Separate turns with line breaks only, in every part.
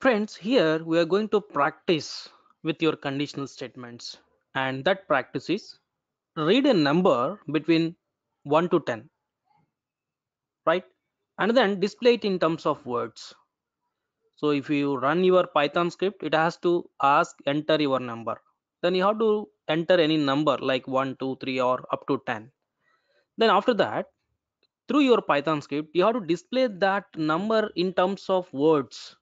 Friends, here we are going to practice with your conditional statements and that practice is read a number between 1 to 10 right and then display it in terms of words so if you run your python script it has to ask enter your number then you have to enter any number like 1 2 3 or up to 10 then after that through your python script you have to display that number in terms of words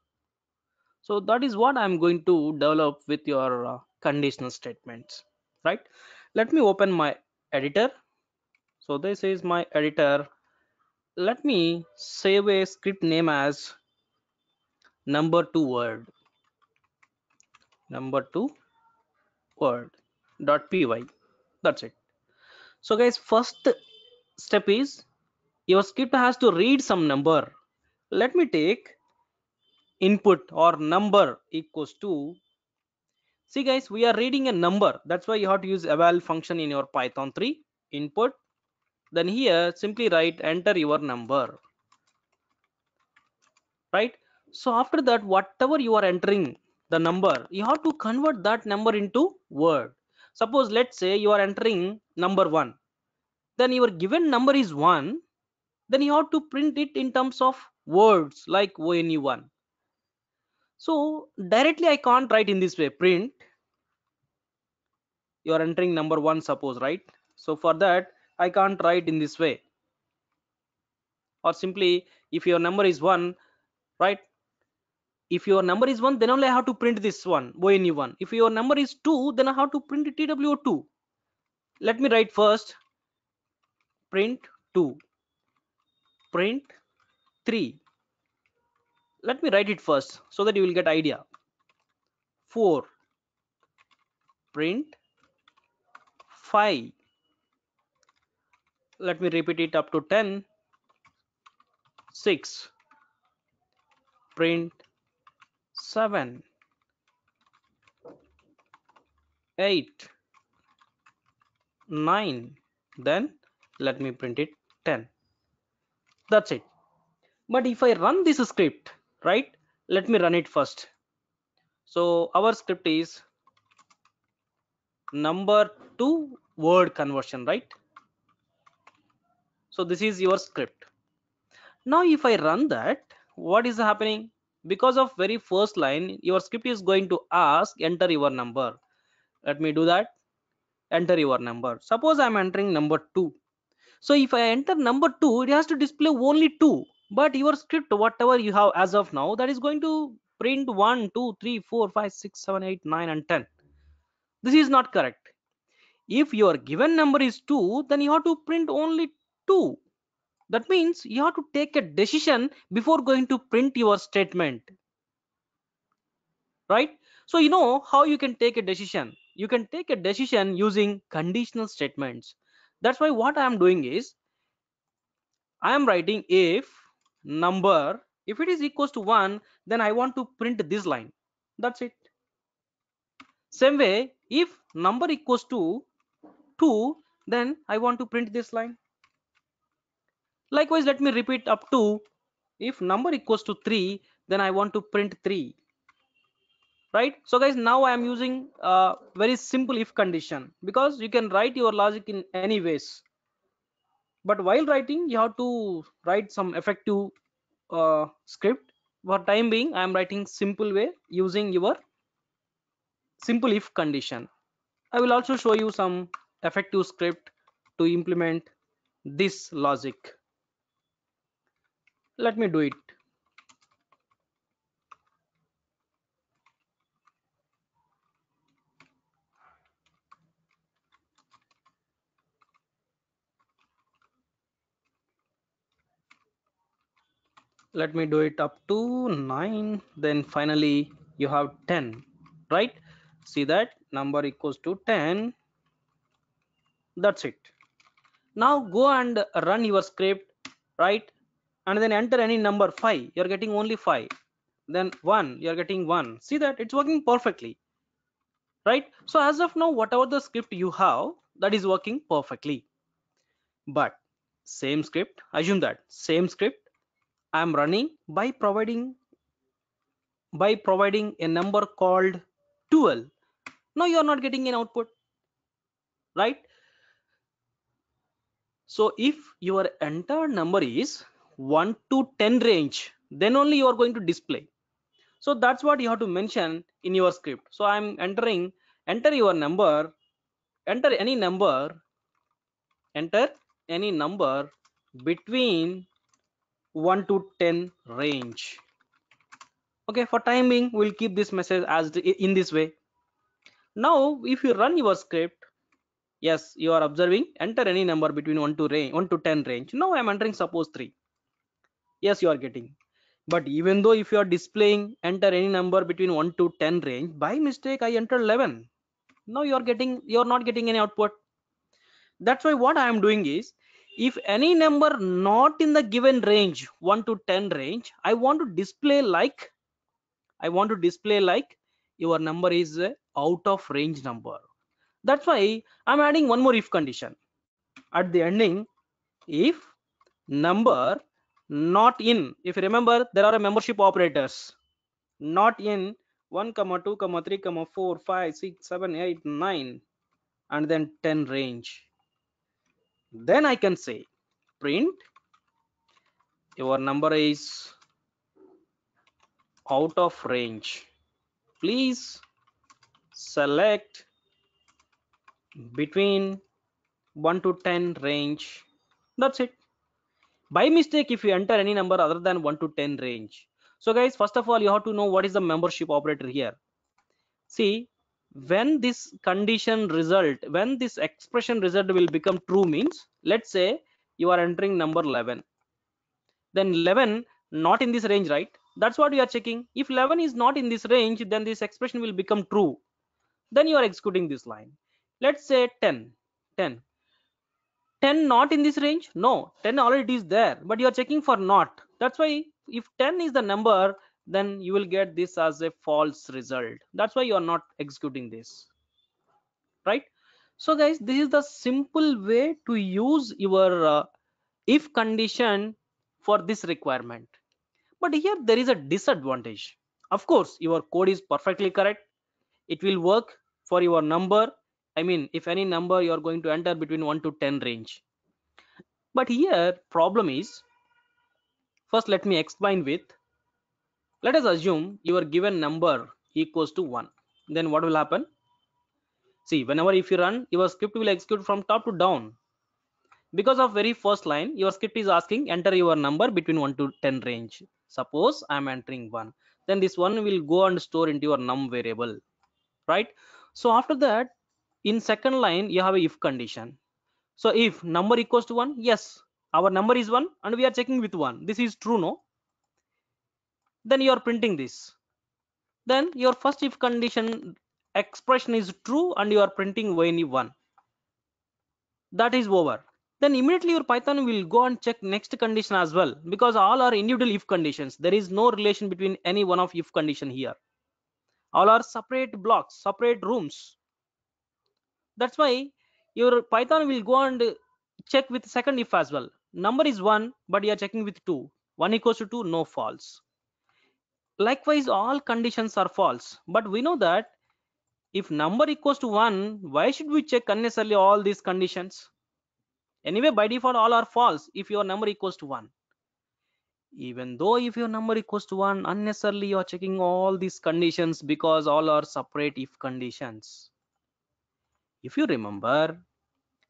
so that is what i'm going to develop with your uh, conditional statements right let me open my editor so this is my editor let me save a script name as number two word number two word dot py that's it so guys first step is your script has to read some number let me take input or number equals to see guys we are reading a number that's why you have to use eval function in your python 3 input then here simply write enter your number right so after that whatever you are entering the number you have to convert that number into word suppose let's say you are entering number 1 then your given number is 1 then you have to print it in terms of words like one so directly i can't write in this way print you are entering number one suppose right so for that i can't write in this way or simply if your number is one right if your number is one then only i have to print this one one if your number is two then i have to print two let me write first print two print three let me write it first so that you will get idea four print five let me repeat it up to 10 6 print 7 8 9 then let me print it 10 that's it but if i run this script right let me run it first so our script is number two word conversion right so this is your script now if i run that what is happening because of very first line your script is going to ask enter your number let me do that enter your number suppose i'm entering number 2 so if i enter number 2 it has to display only 2 but your script whatever you have as of now that is going to print 1 2 3 4 5 6 7 8 9 and 10 this is not correct if your given number is 2 then you have to print only 2 that means you have to take a decision before going to print your statement right so you know how you can take a decision you can take a decision using conditional statements that's why what i am doing is i am writing if number if it is equals to 1 then i want to print this line that's it same way if number equals to 2 then i want to print this line likewise let me repeat up to if number equals to 3 then i want to print 3 right so guys now i am using a very simple if condition because you can write your logic in any ways but while writing you have to write some effective uh, script for time being i am writing simple way using your simple if condition i will also show you some effective script to implement this logic let me do it let me do it up to 9 then finally you have 10 right see that number equals to 10 that's it now go and run your script right and then enter any number 5 you're getting only 5 then 1 you're getting 1 see that it's working perfectly right so as of now whatever the script you have that is working perfectly but same script assume that same script I'm running by providing by providing a number called 12 now you are not getting an output right so if your entire number is 1 to 10 range then only you are going to display so that's what you have to mention in your script so i'm entering enter your number enter any number enter any number between 1 to 10 range okay for timing we'll keep this message as the, in this way now if you run your script yes you are observing enter any number between 1 to range 1 to 10 range now i'm entering suppose 3 yes you are getting but even though if you are displaying enter any number between 1 to 10 range by mistake i entered 11 now you are getting you are not getting any output that's why what i am doing is if any number not in the given range 1 to 10 range i want to display like i want to display like your number is out of range number that's why i'm adding one more if condition at the ending if number not in if you remember there are membership operators not in 1 comma 2 comma 3 comma 4 5 6 7 8 9 and then 10 range then i can say print your number is out of range please select between 1 to 10 range that's it by mistake if you enter any number other than 1 to 10 range so guys first of all you have to know what is the membership operator here see when this condition result when this expression result will become true means let's say you are entering number 11 then 11 not in this range right that's what you are checking if 11 is not in this range then this expression will become true then you are executing this line let's say 10 10 10 not in this range no 10 already is there but you are checking for not that's why if 10 is the number then you will get this as a false result that's why you are not executing this right so guys this is the simple way to use your uh, if condition for this requirement but here there is a disadvantage of course your code is perfectly correct it will work for your number i mean if any number you are going to enter between 1 to 10 range but here problem is first let me explain with let us assume your given number equals to 1. Then what will happen? See, whenever if you run, your script will execute from top to down. Because of very first line, your script is asking enter your number between 1 to 10 range. Suppose I'm entering 1. Then this 1 will go and store into your num variable. Right? So after that, in second line, you have a if condition. So if number equals to 1, yes, our number is 1 and we are checking with 1. This is true, no? then you are printing this then your first if condition expression is true and you are printing only one that is over then immediately your python will go and check next condition as well because all are individual if conditions there is no relation between any one of if condition here all are separate blocks separate rooms that's why your python will go and check with second if as well number is one but you are checking with two one equals to two no false likewise all conditions are false but we know that if number equals to 1 why should we check unnecessarily all these conditions anyway by default all are false if your number equals to 1 even though if your number equals to 1 unnecessarily you are checking all these conditions because all are separate if conditions if you remember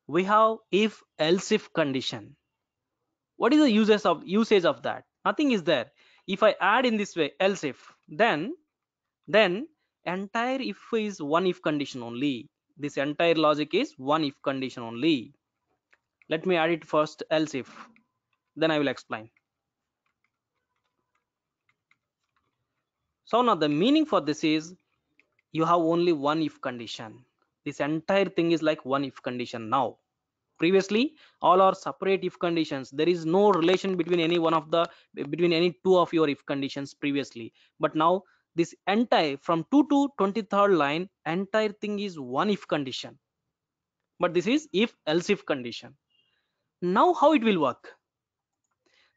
we have if else if condition what is the uses of usage of that nothing is there if i add in this way else if then then entire if is one if condition only this entire logic is one if condition only let me add it first else if then i will explain so now the meaning for this is you have only one if condition this entire thing is like one if condition now previously all are separate if conditions there is no relation between any one of the between any two of your if conditions previously but now this entire from 2 to 23rd line entire thing is one if condition but this is if else if condition now how it will work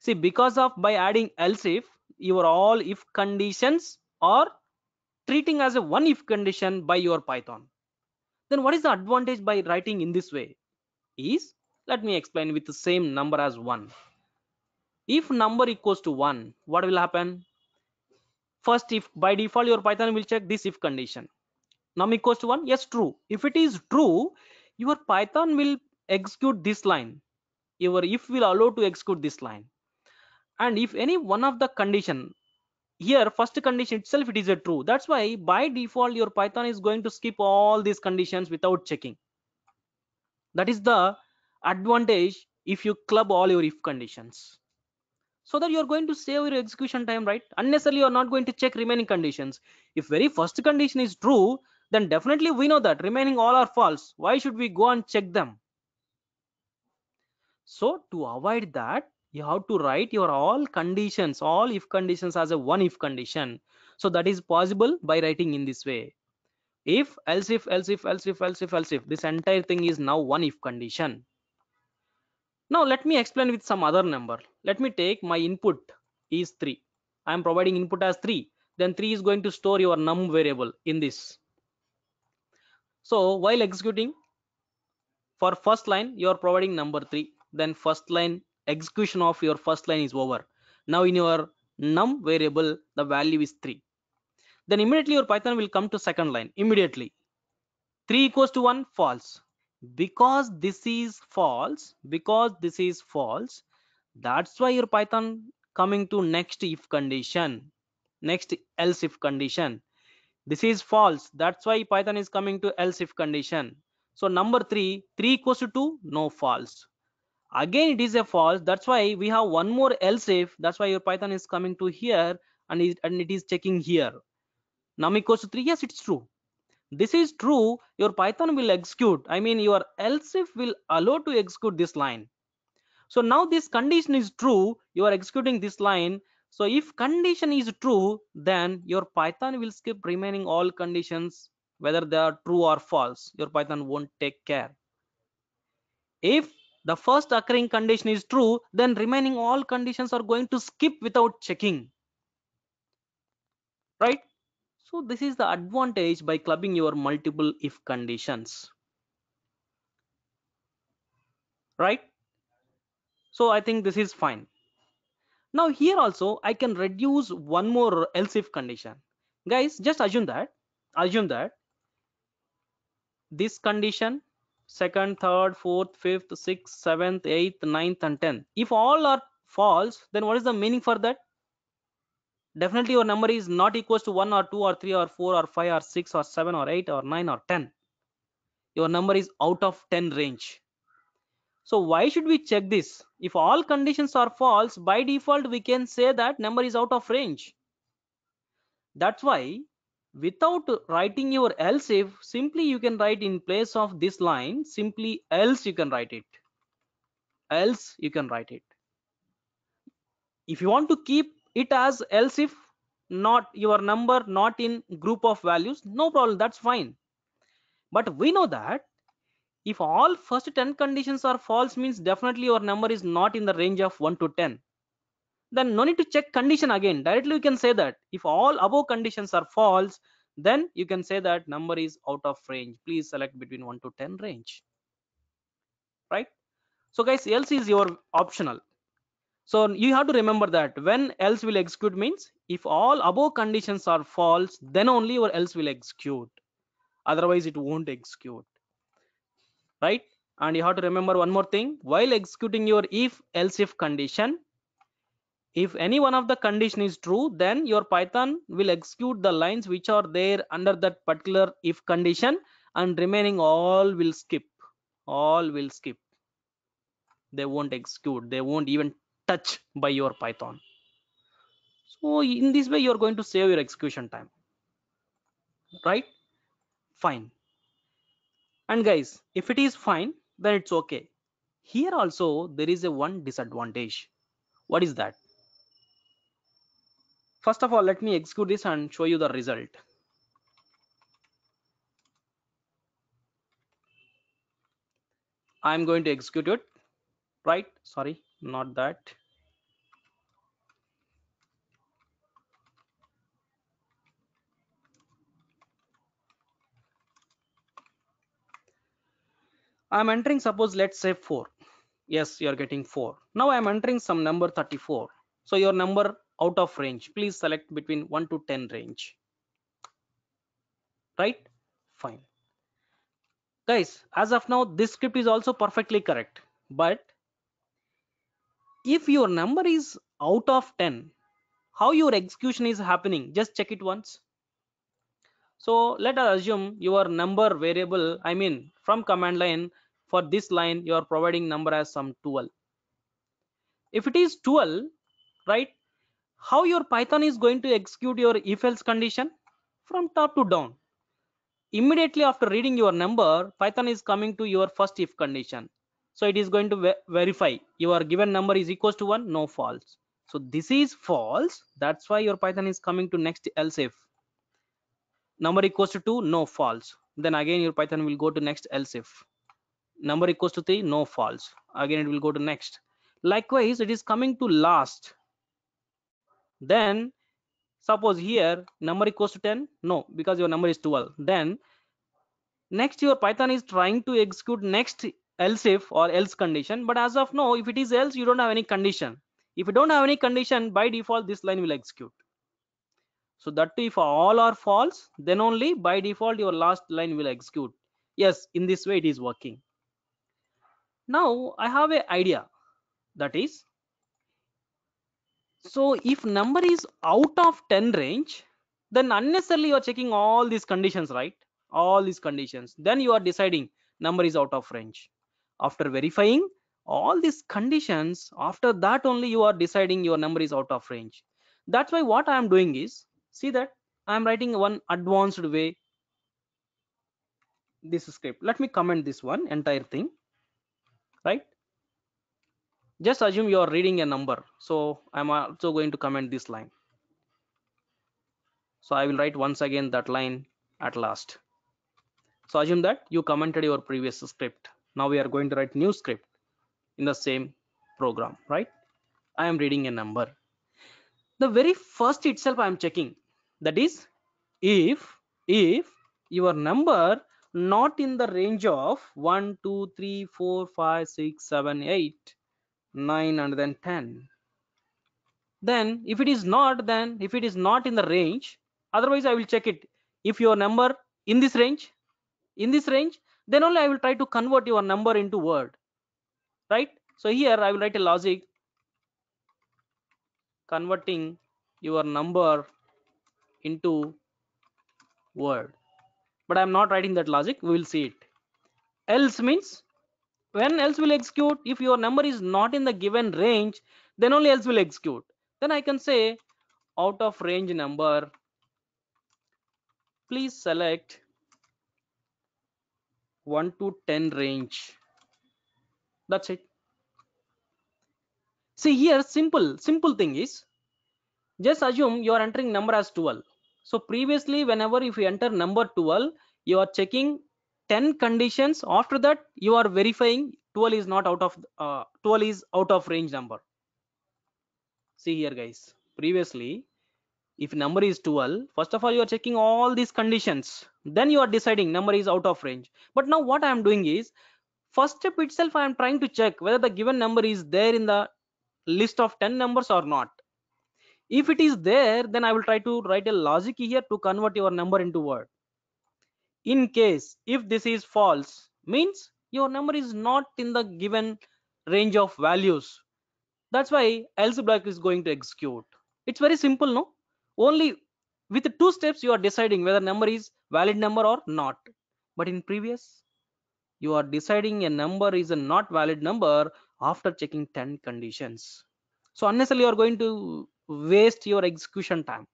see because of by adding else if your all if conditions are treating as a one if condition by your python then what is the advantage by writing in this way is let me explain with the same number as 1 if number equals to 1 what will happen first if by default your python will check this if condition num equals to 1 yes true if it is true your python will execute this line your if will allow to execute this line and if any one of the condition here first condition itself it is a true that's why by default your python is going to skip all these conditions without checking that is the advantage if you club all your if conditions so that you're going to save your execution time right unnecessarily you're not going to check remaining conditions if very first condition is true then definitely we know that remaining all are false why should we go and check them so to avoid that you have to write your all conditions all if conditions as a one if condition so that is possible by writing in this way if else if else if else if else if else if this entire thing is now one if condition now let me explain with some other number let me take my input is 3 i am providing input as 3 then 3 is going to store your num variable in this so while executing for first line you are providing number 3 then first line execution of your first line is over now in your num variable the value is 3 then immediately your python will come to second line immediately 3 equals to 1 false because this is false because this is false that's why your python coming to next if condition next else if condition this is false that's why python is coming to else if condition so number 3 3 equals to 2 no false again it is a false that's why we have one more else if that's why your python is coming to here and it, and it is checking here num equals to 3 yes it's true this is true your python will execute i mean your else if will allow to execute this line so now this condition is true you are executing this line so if condition is true then your python will skip remaining all conditions whether they are true or false your python won't take care if the first occurring condition is true then remaining all conditions are going to skip without checking so this is the advantage by clubbing your multiple if conditions. Right? So I think this is fine. Now here also I can reduce one more else if condition. Guys, just assume that, assume that this condition second, third, fourth, fifth, sixth, seventh, eighth, ninth, and tenth. If all are false, then what is the meaning for that? definitely your number is not equals to 1 or 2 or 3 or 4 or 5 or 6 or 7 or 8 or 9 or 10 your number is out of 10 range so why should we check this if all conditions are false by default we can say that number is out of range that's why without writing your else if simply you can write in place of this line simply else you can write it else you can write it if you want to keep it as else if not your number not in group of values no problem that's fine but we know that if all first 10 conditions are false means definitely your number is not in the range of 1 to 10 then no need to check condition again directly you can say that if all above conditions are false then you can say that number is out of range please select between 1 to 10 range right so guys else is your optional so you have to remember that when else will execute means if all above conditions are false then only your else will execute otherwise it won't execute right and you have to remember one more thing while executing your if else if condition if any one of the condition is true then your python will execute the lines which are there under that particular if condition and remaining all will skip all will skip they won't execute they won't even touch by your python so in this way you're going to save your execution time right fine and guys if it is fine then it's okay here also there is a one disadvantage what is that first of all let me execute this and show you the result i'm going to execute it right sorry not that I'm entering suppose let's say 4 yes you are getting 4 now I am entering some number 34 so your number out of range please select between 1 to 10 range right fine guys as of now this script is also perfectly correct but if your number is out of 10 how your execution is happening just check it once so let us assume your number variable i mean from command line for this line you are providing number as some 12 if it is 12 right how your python is going to execute your if else condition from top to down immediately after reading your number python is coming to your first if condition so it is going to ver verify your given number is equals to one no false so this is false that's why your python is coming to next else if number equals to 2 no false then again your python will go to next else if number equals to 3 no false again it will go to next likewise it is coming to last then suppose here number equals to 10 no because your number is 12 then next your python is trying to execute next else if or else condition but as of now if it is else you don't have any condition if you don't have any condition by default this line will execute so that if all are false then only by default your last line will execute yes in this way it is working now i have a idea that is so if number is out of 10 range then unnecessarily you're checking all these conditions right all these conditions then you are deciding number is out of range after verifying all these conditions after that only you are deciding your number is out of range that's why what i am doing is see that i am writing one advanced way this script let me comment this one entire thing right just assume you are reading a number so i'm also going to comment this line so i will write once again that line at last so assume that you commented your previous script now we are going to write new script in the same program right i am reading a number the very first itself i am checking that is if if your number not in the range of 1 2 3 4 5 6 7 8 9 and then 10 then if it is not then if it is not in the range otherwise i will check it if your number in this range in this range then only I will try to convert your number into word, right? So here I will write a logic converting your number into word, but I'm not writing that logic. We will see it. Else means when else will execute if your number is not in the given range, then only else will execute. Then I can say out of range number, please select 1 to 10 range that's it see here simple simple thing is just assume you are entering number as 12 so previously whenever if you enter number 12 you are checking 10 conditions after that you are verifying 12 is not out of uh, 12 is out of range number see here guys previously if number is 12 first of all you are checking all these conditions then you are deciding number is out of range but now what i am doing is first step itself i am trying to check whether the given number is there in the list of 10 numbers or not if it is there then i will try to write a logic here to convert your number into word in case if this is false means your number is not in the given range of values that's why else block is going to execute it's very simple no only with two steps you are deciding whether number is valid number or not but in previous you are deciding a number is a not valid number after checking 10 conditions so unnecessarily you are going to waste your execution time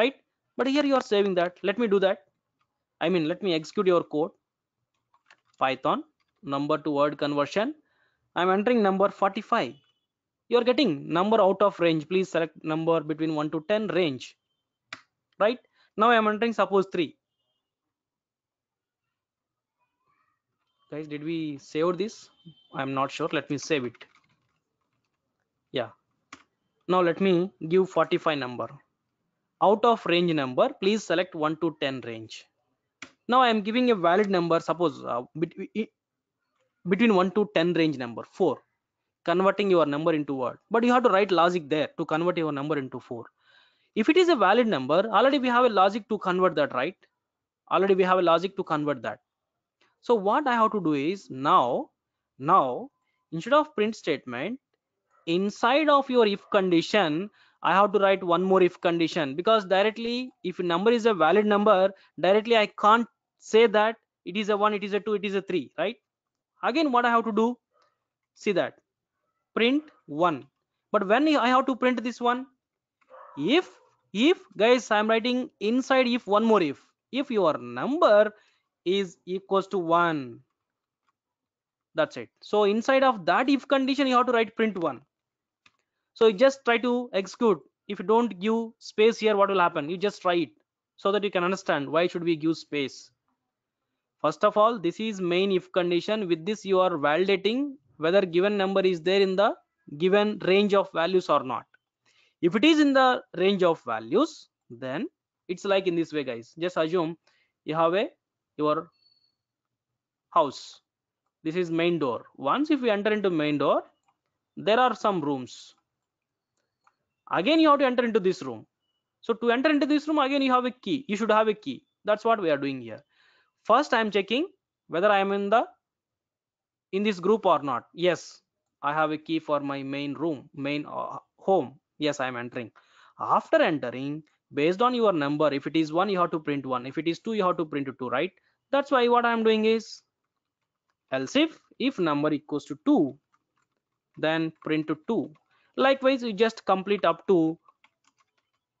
right but here you are saving that let me do that i mean let me execute your code python number to word conversion i'm entering number 45 you're getting number out of range please select number between 1 to 10 range right now i'm entering suppose 3 guys did we save this i'm not sure let me save it yeah now let me give 45 number out of range number please select 1 to 10 range now i am giving a valid number suppose uh, between 1 to 10 range number 4 converting your number into word but you have to write logic there to convert your number into 4 if it is a valid number already we have a logic to convert that right already we have a logic to convert that so what i have to do is now now instead of print statement inside of your if condition i have to write one more if condition because directly if number is a valid number directly i can't say that it is a 1 it is a 2 it is a 3 right again what i have to do see that print one but when i have to print this one if if guys i'm writing inside if one more if if your number is equals to one that's it so inside of that if condition you have to write print one so you just try to execute if you don't give space here what will happen you just try it so that you can understand why should we give space first of all this is main if condition with this you are validating whether given number is there in the given range of values or not if it is in the range of values then it's like in this way guys just assume you have a your house this is main door once if we enter into main door there are some rooms again you have to enter into this room so to enter into this room again you have a key you should have a key that's what we are doing here first i am checking whether i am in the in this group or not yes i have a key for my main room main uh, home yes i am entering after entering based on your number if it is one you have to print one if it is two you have to print two right that's why what i am doing is else if if number equals to two then print to two likewise you just complete up to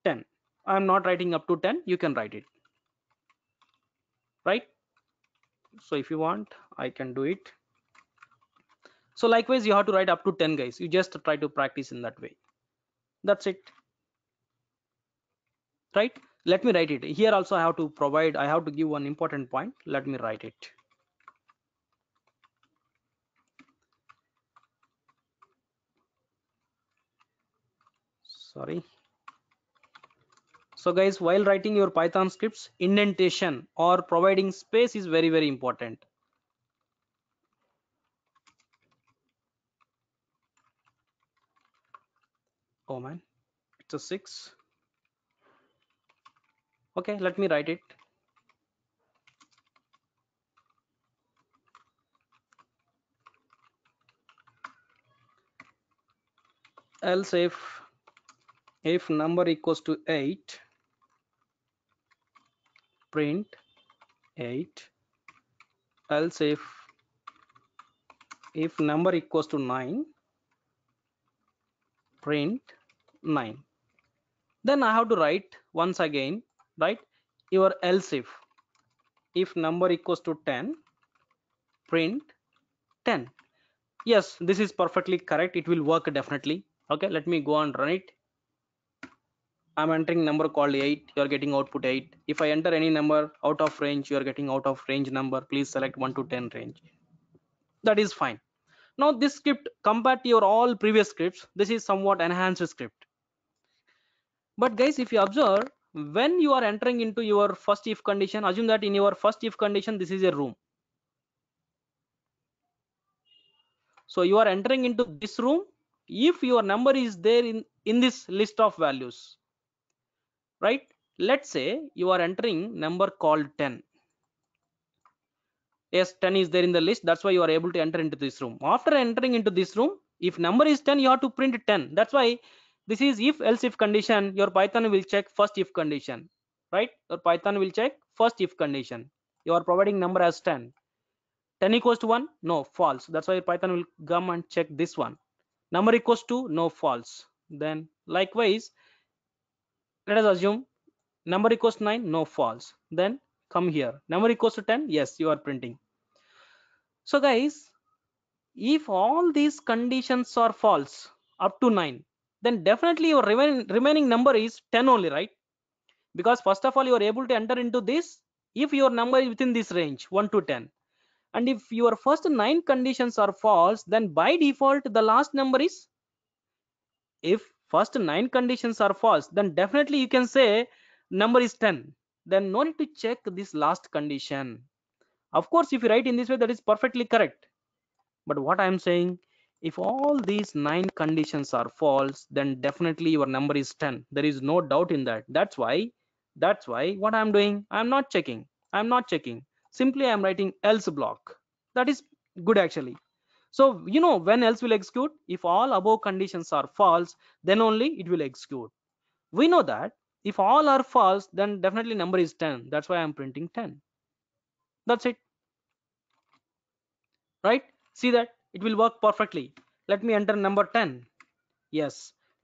10 i am not writing up to 10 you can write it right so if you want i can do it so likewise you have to write up to 10 guys you just try to practice in that way that's it right let me write it here also i have to provide i have to give one important point let me write it sorry so guys while writing your python scripts indentation or providing space is very very important oh man it's a 6 okay let me write it else if if number equals to 8 print 8 else if if number equals to 9 print 9 then i have to write once again right your else if if number equals to 10 print 10 yes this is perfectly correct it will work definitely okay let me go and run it i'm entering number called 8 you're getting output 8 if i enter any number out of range you're getting out of range number please select 1 to 10 range that is fine now this script compared to your all previous scripts this is somewhat enhanced script but guys if you observe when you are entering into your first if condition assume that in your first if condition this is a room so you are entering into this room if your number is there in in this list of values right let's say you are entering number called 10 yes 10 is there in the list that's why you are able to enter into this room after entering into this room if number is 10 you have to print 10 that's why this is if else if condition your python will check first if condition right your python will check first if condition you are providing number as 10 10 equals to 1 no false that's why python will come and check this one number equals to no false then likewise let us assume number equals 9 no false then come here number equals to 10 yes you are printing so guys if all these conditions are false up to 9 then definitely your remaining remaining number is 10 only right because first of all you are able to enter into this if your number is within this range 1 to 10 and if your first nine conditions are false then by default the last number is if first nine conditions are false then definitely you can say number is 10 then no need to check this last condition of course if you write in this way that is perfectly correct but what i am saying if all these nine conditions are false then definitely your number is 10 there is no doubt in that that's why that's why what i'm doing i'm not checking i'm not checking simply i'm writing else block that is good actually so you know when else will execute if all above conditions are false then only it will execute we know that if all are false then definitely number is 10 that's why i'm printing 10 that's it right see that it will work perfectly let me enter number 10 yes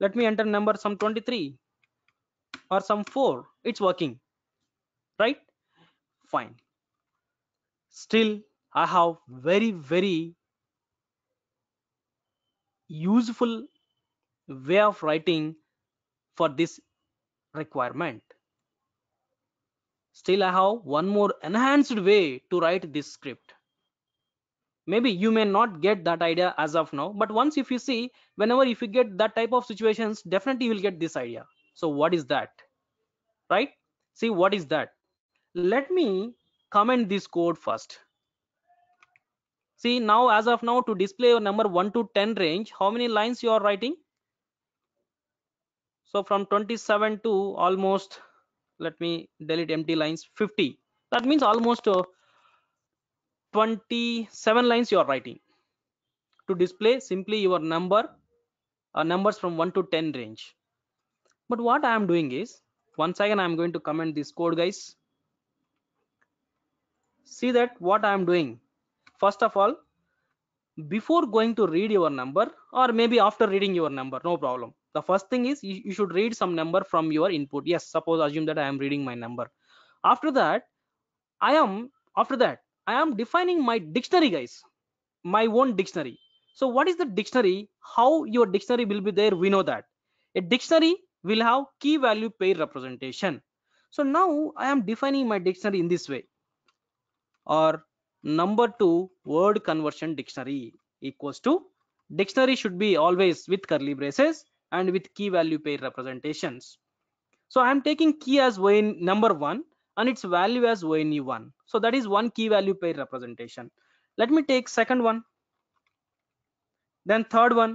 let me enter number some 23 or some 4 it's working right fine still i have very very useful way of writing for this requirement still i have one more enhanced way to write this script maybe you may not get that idea as of now but once if you see whenever if you get that type of situations definitely you will get this idea so what is that right see what is that let me comment this code first see now as of now to display your number 1 to 10 range how many lines you are writing so from 27 to almost let me delete empty lines 50 that means almost uh, 27 lines you are writing to display simply your number or uh, numbers from 1 to 10 range but what i am doing is once again i am going to comment this code guys see that what i am doing first of all before going to read your number or maybe after reading your number no problem the first thing is you, you should read some number from your input yes suppose assume that i am reading my number after that i am after that I am defining my dictionary guys, my own dictionary. So what is the dictionary? How your dictionary will be there? We know that a dictionary will have key value pair representation. So now I am defining my dictionary in this way or number two word conversion dictionary equals to dictionary should be always with curly braces and with key value pair representations. So I am taking key as way number one and its value as one so that is one key value pair representation let me take second one then third one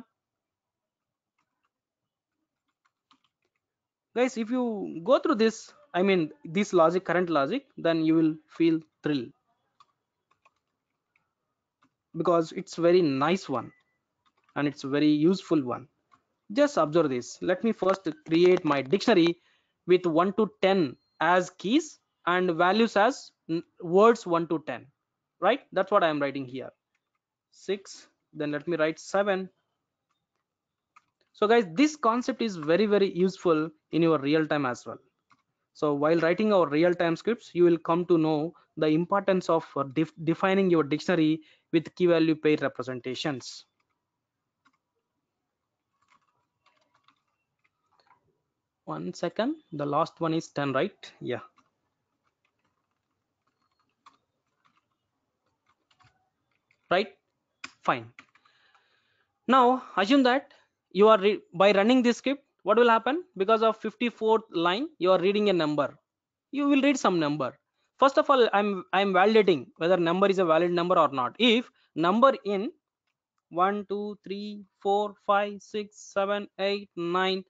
guys if you go through this i mean this logic current logic then you will feel thrill because it's very nice one and it's very useful one just observe this let me first create my dictionary with 1 to 10 as keys and values as words 1 to 10 right that's what i am writing here 6 then let me write 7 so guys this concept is very very useful in your real time as well so while writing our real time scripts you will come to know the importance of uh, def defining your dictionary with key value pair representations one second the last one is 10 right yeah right fine now assume that you are by running this script what will happen because of 54th line you are reading a number you will read some number first of all i'm i'm validating whether number is a valid number or not if number in 1 2 3 4 5 6 7 8 9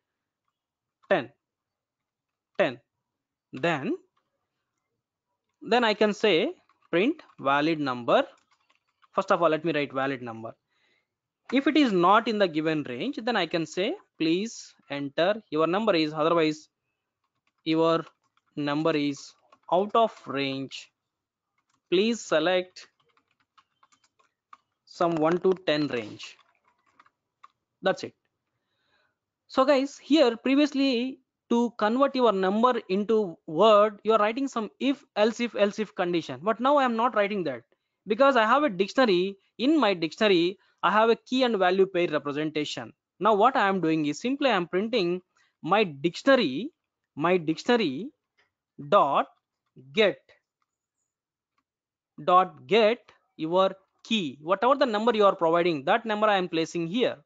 10 10 then then i can say print valid number first of all let me write valid number if it is not in the given range then i can say please enter your number is otherwise your number is out of range please select some 1 to 10 range that's it so guys here previously to convert your number into word you are writing some if else if else if condition but now i am not writing that because I have a dictionary in my dictionary I have a key and value pair representation now what I am doing is simply I am printing my dictionary my dictionary dot get dot get your key whatever the number you are providing that number I am placing here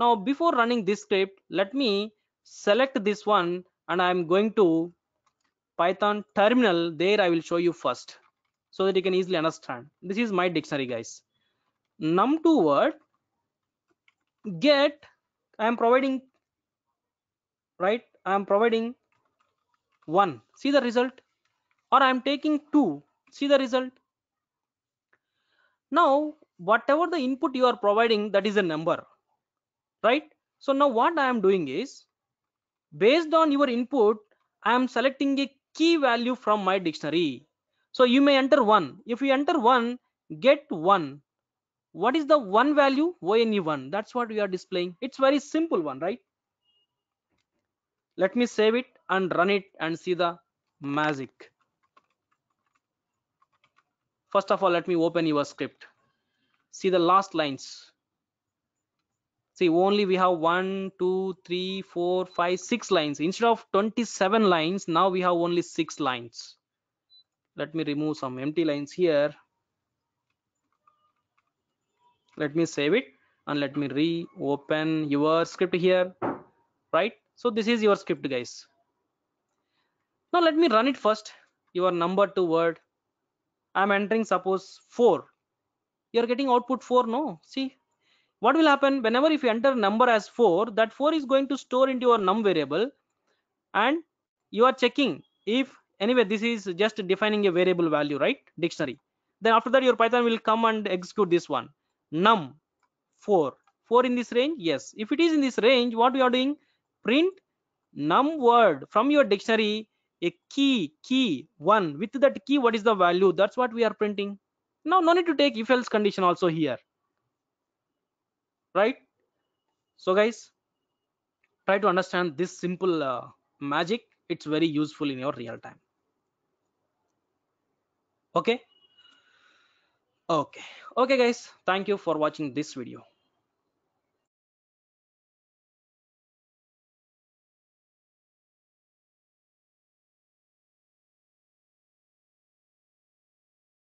now before running this script let me select this one and I'm going to Python terminal there I will show you first so that you can easily understand this is my dictionary guys num2 word get i am providing right i am providing one see the result or i am taking two see the result now whatever the input you are providing that is a number right so now what i am doing is based on your input i am selecting a key value from my dictionary so you may enter 1. If you enter 1, get 1. What is the 1 value? ONE1. That's what we are displaying. It's very simple one, right? Let me save it and run it and see the magic. First of all, let me open your script. See the last lines. See, only we have one, two, three, four, five, six lines. Instead of 27 lines, now we have only 6 lines let me remove some empty lines here let me save it and let me reopen your script here right so this is your script guys now let me run it first your number to word i'm entering suppose 4 you're getting output 4 no see what will happen whenever if you enter number as 4 that 4 is going to store into your num variable and you are checking if anyway this is just defining a variable value right dictionary then after that your python will come and execute this one num 4 4 in this range yes if it is in this range what we are doing print num word from your dictionary a key key one with that key what is the value that's what we are printing now no need to take if else condition also here right so guys try to understand this simple uh, magic it's very useful in your real time okay okay okay guys thank you for watching this video